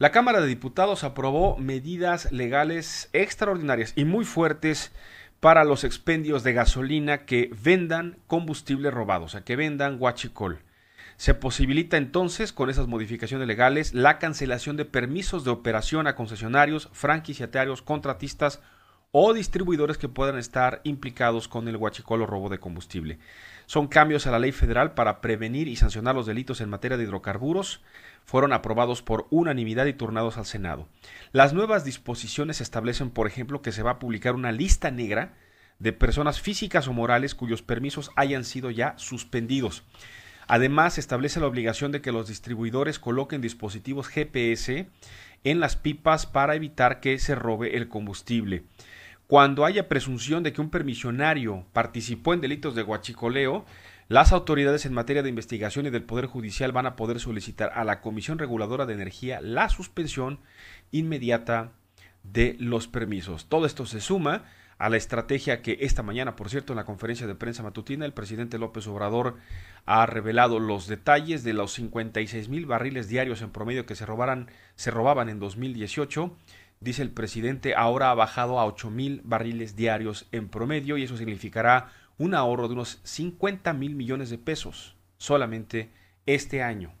La Cámara de Diputados aprobó medidas legales extraordinarias y muy fuertes para los expendios de gasolina que vendan combustible robado, o sea, que vendan guachicol. Se posibilita entonces, con esas modificaciones legales, la cancelación de permisos de operación a concesionarios, franquiciatarios, contratistas, o distribuidores que puedan estar implicados con el guachicolo robo de combustible. Son cambios a la ley federal para prevenir y sancionar los delitos en materia de hidrocarburos. Fueron aprobados por unanimidad y turnados al Senado. Las nuevas disposiciones establecen, por ejemplo, que se va a publicar una lista negra de personas físicas o morales cuyos permisos hayan sido ya suspendidos. Además, establece la obligación de que los distribuidores coloquen dispositivos GPS en las pipas para evitar que se robe el combustible cuando haya presunción de que un permisionario participó en delitos de guachicoleo, las autoridades en materia de investigación y del Poder Judicial van a poder solicitar a la Comisión Reguladora de Energía la suspensión inmediata de los permisos. Todo esto se suma a la estrategia que esta mañana, por cierto, en la conferencia de prensa matutina, el presidente López Obrador ha revelado los detalles de los 56 mil barriles diarios en promedio que se, robaran, se robaban en 2018 dice el presidente, ahora ha bajado a 8 mil barriles diarios en promedio y eso significará un ahorro de unos 50 mil millones de pesos solamente este año.